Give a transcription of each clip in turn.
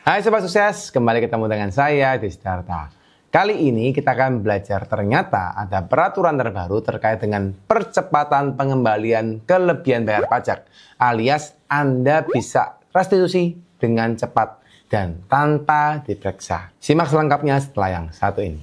Hai Sobat Sukses, kembali ketemu dengan saya di Siddhartha. Kali ini kita akan belajar ternyata ada peraturan terbaru terkait dengan percepatan pengembalian kelebihan bayar pajak alias Anda bisa restitusi dengan cepat dan tanpa diperiksa. Simak selengkapnya setelah yang satu ini.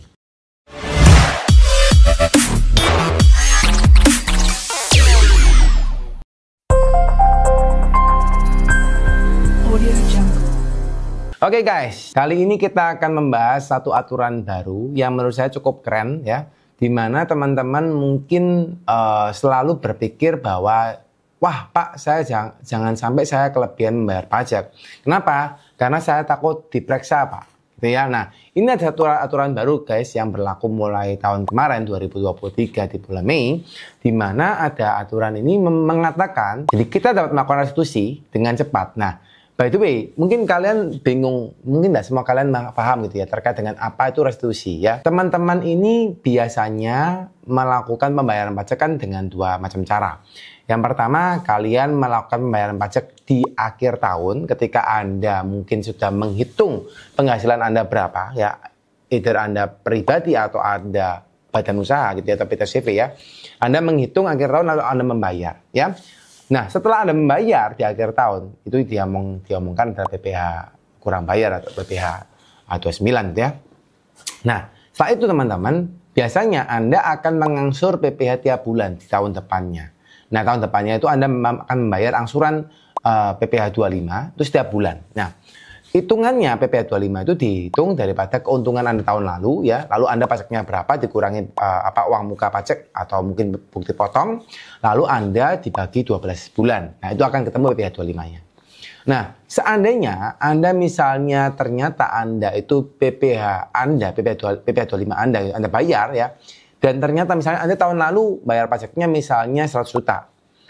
Oke okay guys, kali ini kita akan membahas satu aturan baru yang menurut saya cukup keren ya, Dimana teman-teman mungkin uh, selalu berpikir bahwa wah pak saya jangan, jangan sampai saya kelebihan membayar pajak. Kenapa? Karena saya takut diperiksa pak. Gitu ya. Nah ini ada aturan, aturan baru guys yang berlaku mulai tahun kemarin 2023 di bulan Mei, dimana ada aturan ini mengatakan jadi kita dapat melakukan restitusi dengan cepat. Nah By the way, mungkin kalian bingung, mungkin tidak semua kalian paham gitu ya terkait dengan apa itu restitusi ya. Teman-teman ini biasanya melakukan pembayaran pajak kan dengan dua macam cara. Yang pertama, kalian melakukan pembayaran pajak di akhir tahun ketika Anda mungkin sudah menghitung penghasilan Anda berapa ya, either Anda pribadi atau Anda badan usaha gitu ya, atau PT CV ya. Anda menghitung akhir tahun lalu Anda membayar ya. Nah, setelah Anda membayar di akhir tahun, itu diomong, diomongkan ada PPH kurang bayar atau PPH A29 gitu ya. Nah, setelah itu teman-teman, biasanya Anda akan mengangsur PPH tiap bulan di tahun depannya. Nah, tahun depannya itu Anda akan membayar angsuran uh, PPH 25 itu setiap bulan. Nah, Hitungannya PPh 25 itu dihitung daripada keuntungan Anda tahun lalu ya, lalu Anda pajaknya berapa dikurangi uh, eh, apa uang muka pajak atau mungkin bukti potong, lalu Anda dibagi 12 bulan. Nah, itu akan ketemu PPh 25-nya. Nah, seandainya Anda misalnya ternyata Anda itu PPH Anda, PPH, PPH 25 Anda, Anda bayar ya, dan ternyata misalnya Anda tahun lalu bayar pajaknya misalnya 100 juta,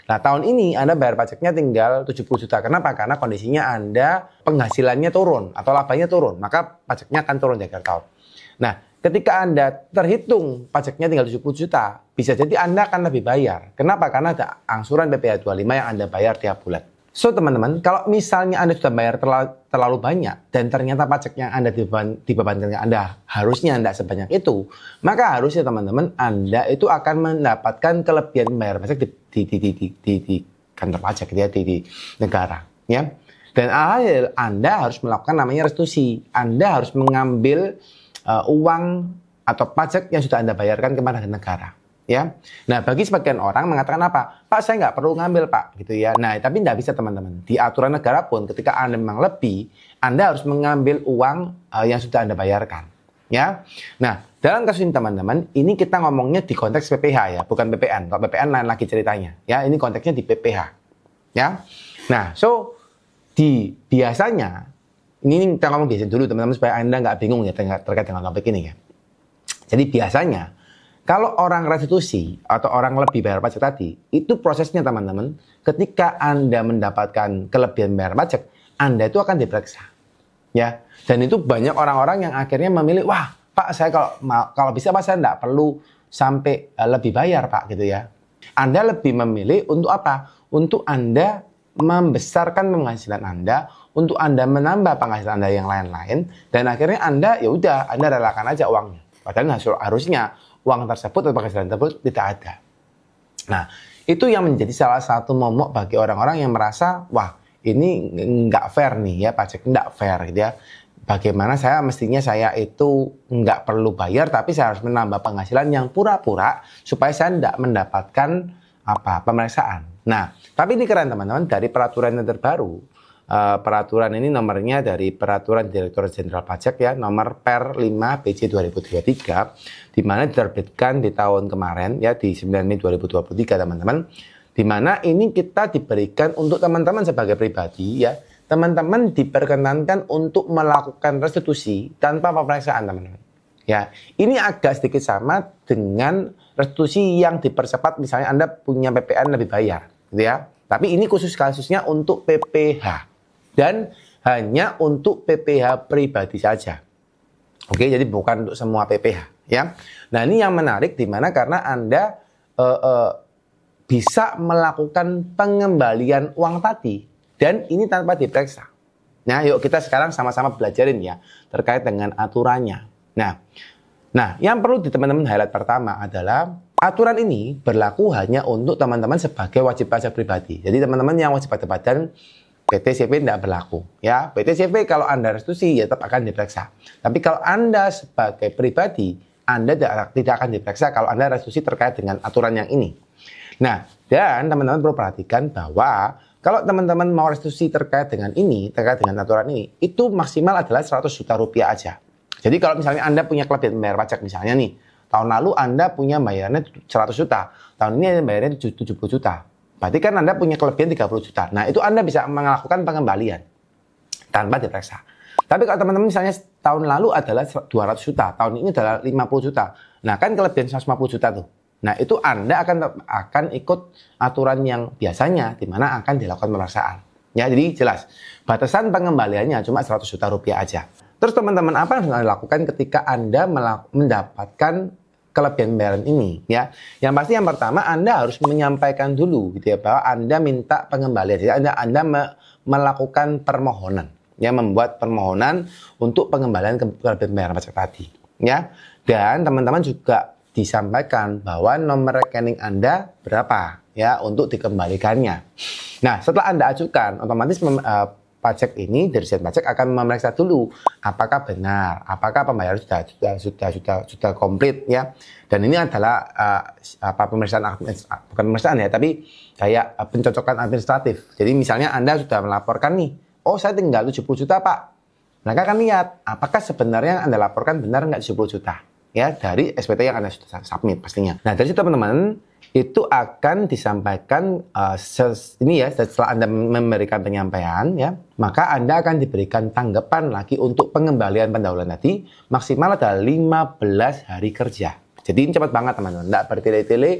Nah, tahun ini Anda bayar pajaknya tinggal 70 juta. Kenapa? Karena kondisinya Anda penghasilannya turun atau labanya turun, maka pajaknya akan turun di akhir tahun. Nah, ketika Anda terhitung pajaknya tinggal 70 juta, bisa jadi Anda akan lebih bayar. Kenapa? Karena ada angsuran BPH 25 yang Anda bayar tiap bulan. So teman-teman, kalau misalnya Anda sudah bayar terlalu, terlalu banyak dan ternyata pajak yang Anda dibeban, dibebankan ke Anda harusnya tidak sebanyak itu, maka harusnya teman-teman Anda itu akan mendapatkan kelebihan bayar pajak di, di, di, di, di, di, di kantor pajak ya, di, di negara. Ya. Dan alhasil Anda harus melakukan namanya restitusi. Anda harus mengambil uh, uang atau pajak yang sudah Anda bayarkan kepada negara ya. Nah, bagi sebagian orang mengatakan apa? Pak, saya nggak perlu ngambil, Pak, gitu ya. Nah, tapi nggak bisa teman-teman. Di aturan negara pun ketika Anda memang lebih, Anda harus mengambil uang uh, yang sudah Anda bayarkan, ya. Nah, dalam kasus ini teman-teman, ini kita ngomongnya di konteks PPH ya, bukan BPN Kalau BPN lain lagi ceritanya, ya. Ini konteksnya di PPH, ya. Nah, so di biasanya ini kita ngomong biasa dulu teman-teman supaya anda nggak bingung ya terkait dengan topik ini ya. Jadi biasanya kalau orang restitusi atau orang lebih bayar pajak tadi, itu prosesnya teman-teman, ketika Anda mendapatkan kelebihan bayar pajak, Anda itu akan diperiksa. Ya. Dan itu banyak orang-orang yang akhirnya memilih, wah, Pak, saya kalau kalau bisa Pak saya enggak perlu sampai eh, lebih bayar, Pak, gitu ya. Anda lebih memilih untuk apa? Untuk Anda membesarkan penghasilan Anda, untuk Anda menambah penghasilan Anda yang lain-lain dan akhirnya Anda ya udah Anda relakan aja uangnya. Padahal hasil harusnya uang tersebut atau penghasilan tersebut tidak ada. Nah, itu yang menjadi salah satu momok bagi orang-orang yang merasa, wah ini nggak fair nih ya pajak nggak fair gitu ya. Bagaimana saya mestinya saya itu nggak perlu bayar tapi saya harus menambah penghasilan yang pura-pura supaya saya nggak mendapatkan apa pemeriksaan. Nah, tapi ini keren teman-teman dari peraturan yang terbaru Eh, peraturan ini nomornya dari Peraturan Direktur Jenderal Pajak ya nomor per 5 PJ 2023 di mana diterbitkan di tahun kemarin ya di 9 Mei 2023 teman-teman di mana ini kita diberikan untuk teman-teman sebagai pribadi ya teman-teman diperkenankan untuk melakukan restitusi tanpa pemeriksaan teman-teman ya ini agak sedikit sama dengan restitusi yang dipercepat misalnya Anda punya PPN lebih bayar gitu ya tapi ini khusus kasusnya untuk PPH dan hanya untuk PPH pribadi saja. Oke, jadi bukan untuk semua PPH ya. Nah, ini yang menarik di mana karena Anda e, e, bisa melakukan pengembalian uang tadi dan ini tanpa diperiksa. Nah, yuk kita sekarang sama-sama belajarin ya terkait dengan aturannya. Nah, nah yang perlu di teman-teman highlight pertama adalah Aturan ini berlaku hanya untuk teman-teman sebagai wajib pajak pribadi. Jadi teman-teman yang wajib pajak badan PTCP tidak berlaku ya PTCP kalau anda restitusi ya tetap akan diperiksa tapi kalau anda sebagai pribadi anda tidak akan diperiksa kalau anda restitusi terkait dengan aturan yang ini nah dan teman-teman perlu perhatikan bahwa kalau teman-teman mau restitusi terkait dengan ini terkait dengan aturan ini itu maksimal adalah 100 juta rupiah aja jadi kalau misalnya anda punya kelebihan yang membayar pajak misalnya nih tahun lalu anda punya bayarnya 100 juta tahun ini anda bayarnya 70 juta Berarti kan Anda punya kelebihan 30 juta. Nah, itu Anda bisa melakukan pengembalian tanpa diperiksa. Tapi kalau teman-teman misalnya tahun lalu adalah 200 juta, tahun ini adalah 50 juta. Nah, kan kelebihan 150 juta tuh. Nah, itu Anda akan akan ikut aturan yang biasanya di mana akan dilakukan pemeriksaan. Ya, jadi jelas. Batasan pengembaliannya cuma 100 juta rupiah aja. Terus teman-teman apa yang harus dilakukan ketika Anda mendapatkan kelebihan ini ya. Yang pasti yang pertama Anda harus menyampaikan dulu gitu ya bahwa Anda minta pengembalian. Jadi Anda Anda me melakukan permohonan ya membuat permohonan untuk pengembalian kelebihan pembayaran pajak tadi ya. Dan teman-teman juga disampaikan bahwa nomor rekening Anda berapa ya untuk dikembalikannya. Nah, setelah Anda ajukan otomatis eh, pajak ini dari Dirjen Pajak akan memeriksa dulu apakah benar, apakah pembayaran sudah sudah sudah sudah, sudah komplit ya. Dan ini adalah uh, apa pemeriksaan bukan pemeriksaan ya, tapi kayak pencocokan administratif. Jadi misalnya Anda sudah melaporkan nih, oh saya tinggal 70 juta, Pak. Mereka akan lihat apakah sebenarnya yang Anda laporkan benar nggak 70 juta ya dari SPT yang Anda sudah submit pastinya. Nah, dari situ teman-teman itu akan disampaikan uh, ses, ini ya setelah Anda memberikan penyampaian ya, maka Anda akan diberikan tanggapan lagi untuk pengembalian pendahuluan tadi maksimal adalah 15 hari kerja. Jadi ini cepat banget teman-teman, tidak bertele-tele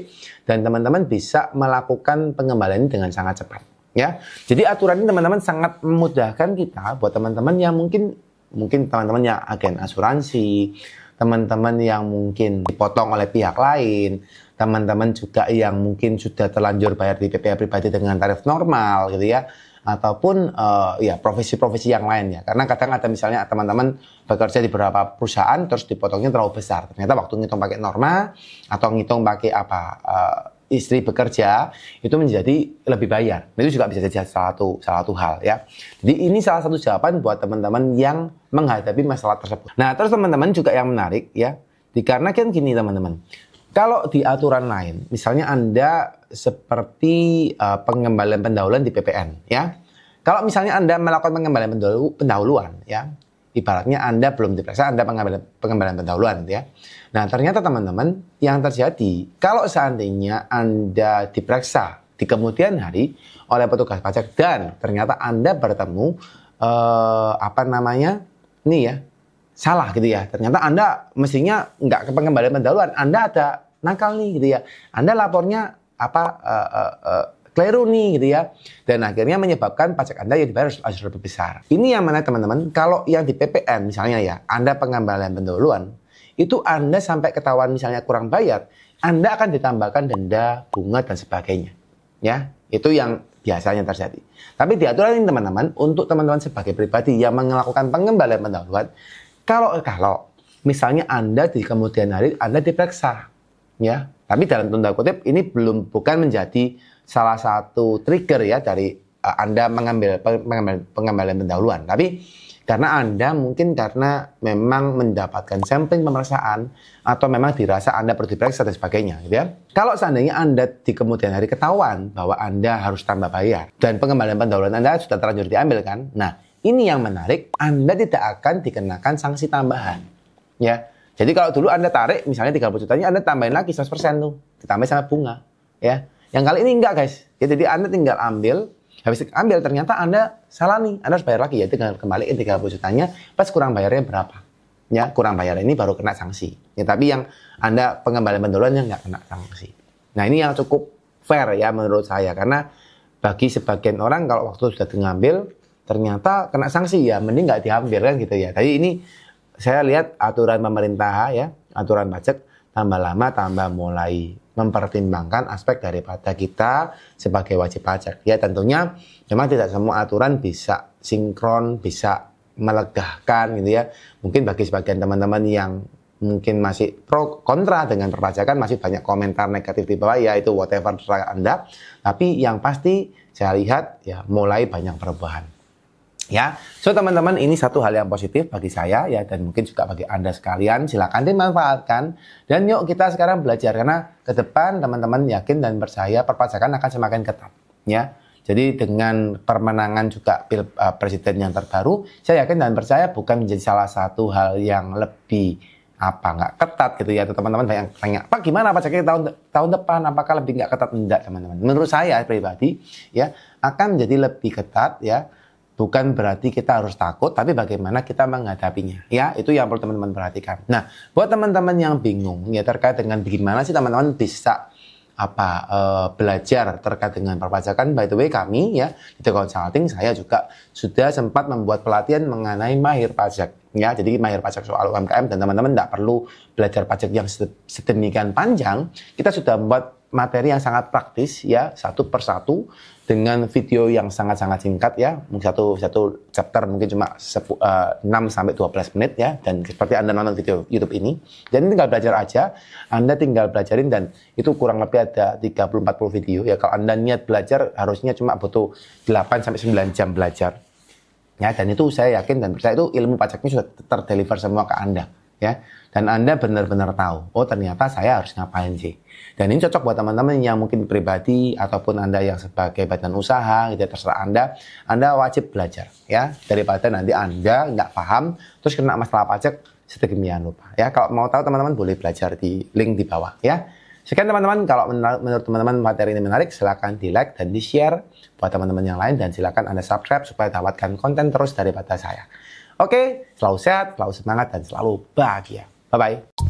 dan teman-teman bisa melakukan pengembalian dengan sangat cepat ya. Jadi aturan ini teman-teman sangat memudahkan kita buat teman-teman yang mungkin mungkin teman-teman yang agen asuransi, teman-teman yang mungkin dipotong oleh pihak lain, teman-teman juga yang mungkin sudah terlanjur bayar di PPh pribadi dengan tarif normal gitu ya ataupun uh, ya profesi-profesi yang lain ya karena kadang ada misalnya teman-teman bekerja di beberapa perusahaan terus dipotongnya terlalu besar ternyata waktu ngitung pakai norma atau ngitung pakai apa uh, istri bekerja itu menjadi lebih bayar. Itu juga bisa jadi salah satu salah satu hal ya. Jadi ini salah satu jawaban buat teman-teman yang menghadapi masalah tersebut. Nah, terus teman-teman juga yang menarik ya. Dikarenakan gini teman-teman. Kalau di aturan lain, misalnya Anda seperti uh, pengembalian pendahuluan di PPN, ya. Kalau misalnya Anda melakukan pengembalian pendahuluan, ya, ibaratnya Anda belum diperiksa, Anda pengembalian, pengembalian pendahuluan, gitu ya. Nah, ternyata teman-teman, yang terjadi kalau seandainya Anda diperiksa di kemudian hari oleh petugas pajak dan ternyata Anda bertemu uh, apa namanya, nih ya, salah gitu ya. Ternyata Anda mestinya nggak ke pengembalian pendahuluan. Anda ada nakal nih gitu ya. Anda lapornya apa uh, uh, uh, keliru nih gitu ya. Dan akhirnya menyebabkan pajak Anda yang dibayar harus, lebih besar. Ini yang mana teman-teman, kalau yang di PPN misalnya ya, Anda pengembalian pendahuluan, itu Anda sampai ketahuan misalnya kurang bayar, Anda akan ditambahkan denda, bunga dan sebagainya. Ya, itu yang biasanya terjadi. Tapi diaturan ini teman-teman, untuk teman-teman sebagai pribadi yang melakukan pengembalian pendahuluan, kalau eh, kalau misalnya Anda di kemudian hari Anda diperiksa ya. Tapi dalam tanda kutip ini belum bukan menjadi salah satu trigger ya dari uh, Anda mengambil pengambil, pendahuluan. Tapi karena Anda mungkin karena memang mendapatkan sampling pemeriksaan atau memang dirasa Anda perlu diperiksa dan sebagainya gitu ya. Kalau seandainya Anda di kemudian hari ketahuan bahwa Anda harus tambah bayar dan pengembalian pendahuluan Anda sudah terlanjur diambil kan. Nah, ini yang menarik, Anda tidak akan dikenakan sanksi tambahan. Ya. Jadi kalau dulu Anda tarik misalnya 30 jutanya Anda tambahin lagi 100% tuh, ditambah sama bunga, ya. Yang kali ini enggak, guys. Ya, jadi Anda tinggal ambil habis ambil ternyata Anda salah nih, Anda harus bayar lagi ya tinggal kembaliin 30 jutanya pas kurang bayarnya berapa. Ya, kurang bayar ini baru kena sanksi. Ya, tapi yang Anda pengembalian pendahuluan yang nggak kena sanksi. Nah, ini yang cukup fair ya menurut saya karena bagi sebagian orang kalau waktu sudah diambil ternyata kena sanksi ya mending nggak dihampir kan gitu ya Tapi ini saya lihat aturan pemerintah ya aturan pajak tambah lama tambah mulai mempertimbangkan aspek daripada kita sebagai wajib pajak ya tentunya memang tidak semua aturan bisa sinkron bisa melegakan gitu ya mungkin bagi sebagian teman-teman yang mungkin masih pro kontra dengan perpajakan masih banyak komentar negatif di bawah ya itu whatever terserah Anda tapi yang pasti saya lihat ya mulai banyak perubahan Ya, so teman-teman ini satu hal yang positif bagi saya ya dan mungkin juga bagi anda sekalian. Silakan dimanfaatkan dan yuk kita sekarang belajar karena ke depan teman-teman yakin dan percaya perpajakan akan semakin ketat. Ya, jadi dengan permenangan juga pil, uh, presiden yang terbaru, saya yakin dan percaya bukan menjadi salah satu hal yang lebih apa nggak ketat gitu ya teman-teman banyak tanya pak gimana pajaknya tahun tahun depan apakah lebih nggak ketat enggak teman-teman menurut saya pribadi ya akan menjadi lebih ketat ya bukan berarti kita harus takut, tapi bagaimana kita menghadapinya. Ya, itu yang perlu teman-teman perhatikan. Nah, buat teman-teman yang bingung ya terkait dengan bagaimana sih teman-teman bisa apa uh, belajar terkait dengan perpajakan by the way kami ya di The Consulting saya juga sudah sempat membuat pelatihan mengenai mahir pajak ya jadi mahir pajak soal UMKM dan teman-teman tidak perlu belajar pajak yang sedemikian panjang kita sudah membuat materi yang sangat praktis ya satu persatu dengan video yang sangat-sangat singkat ya mungkin satu satu chapter mungkin cuma eh, enam uh, 6 sampai 12 menit ya dan seperti Anda nonton video YouTube ini jadi tinggal belajar aja Anda tinggal belajarin dan itu kurang lebih ada 30 40 video ya kalau Anda niat belajar harusnya cuma butuh 8 sampai 9 jam belajar ya dan itu saya yakin dan percaya itu ilmu pajaknya sudah terdeliver semua ke Anda ya dan Anda benar-benar tahu, oh ternyata saya harus ngapain sih. Dan ini cocok buat teman-teman yang mungkin pribadi ataupun Anda yang sebagai badan usaha, gitu ya, terserah Anda, Anda wajib belajar ya daripada nanti Anda nggak paham terus kena masalah pajak sedemikian lupa ya. Kalau mau tahu teman-teman boleh belajar di link di bawah ya. Sekian teman-teman, kalau menurut teman-teman materi ini menarik, silahkan di like dan di share buat teman-teman yang lain dan silahkan Anda subscribe supaya dapatkan konten terus daripada saya. Oke, selalu sehat, selalu semangat, dan selalu bahagia. Bye-bye.